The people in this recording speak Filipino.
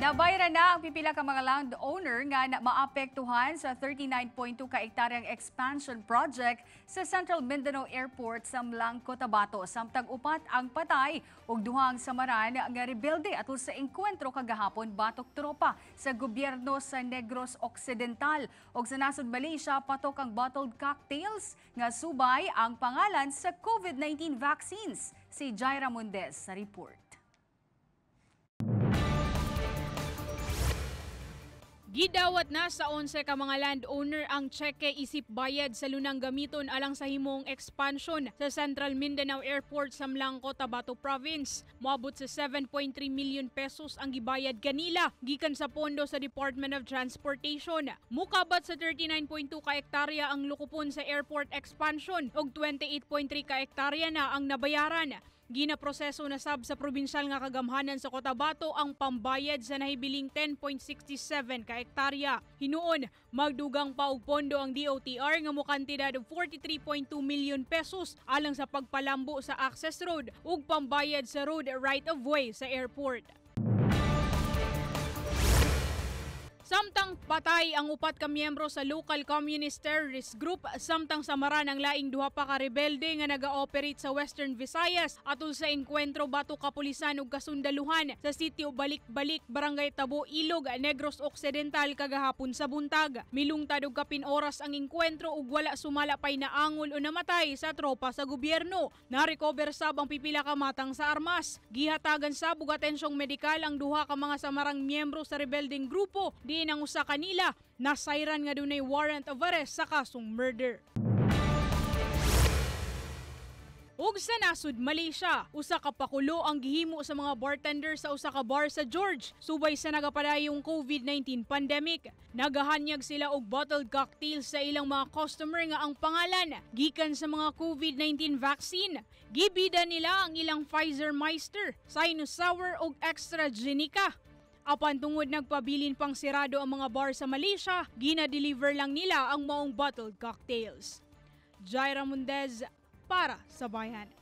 Nabayra na ang pipila ka mga land owner nga na maapektuhan sa 39.2 ka hektaryang expansion project sa Central Mindanao Airport sa Mlang, Cotabato. Samtang upat ang patay ug duhang samaran nga rebuilde atul sa engkwentro kagahapon batok tropa sa gobyerno sa Negros Occidental ug sa nasod Malaysia patok ang bottled cocktails nga subay ang pangalan sa COVID-19 vaccines. Si Jaira Mundez sa report. Gidawat na sa 11 ka mga landowner ang cheque isip bayad sa lunang gamiton alang sa himong expansion sa Central Mindanao Airport sa Mlangko, Tabato Province. Moabot sa 7.3 million pesos ang gibayad kanila gikan sa pondo sa Department of Transportation. Mukabat sa 39.2 ka hektarya ang lukupon sa airport expansion ug 28.3 ka hektarya na ang nabayaran. Ginaproseso na sab sa probinsyal nga kagamhanan sa Cotabato ang pambayad sa nahibiling 10.67 ka hektarya. Hinuon, magdugang pondo ang DOTR nga mukantidad 43.2 million pesos alang sa pagpalambo sa access road ug pambayad sa road right of way sa airport. Samtang patay ang upat ka miyembro sa local communist terrorist group samtang samara ang laing duha pa ka rebelde nga naga-operate sa Western Visayas atol sa enkwentro bato kapulisan ug kasundaluhan sa sitio Balik-Balik Barangay Tabo Ilog Negros Occidental kagahapon sa buntag. Milungtad og kapin oras ang enkwentro ug wala sumala pay naangol o namatay sa tropa sa gobyerno. Na-recover sab ang pipila ka matang sa armas. Gihatagan sa bug atensyong medikal ang duha ka mga samarang miyembro sa rebelding grupo di ang usa kanila nasayran nga dunay warrant of arrest sa kasong murder. Ug sa nasud Malaysia, usa ka pakulo ang gihimo sa mga bartender sa usa ka bar sa George subay sa nagapadayong COVID-19 pandemic. Nagahanyag sila og bottled cocktails sa ilang mga customer nga ang pangalan gikan sa mga COVID-19 vaccine. Gibida nila ang ilang Pfizer Meister, Sinus Sour ug Extra Genica Apan tungod nagpabilin pang sirado ang mga bar sa Malaysia, gina-deliver lang nila ang maong bottled cocktails. Jaira Mundez para sa Bayan.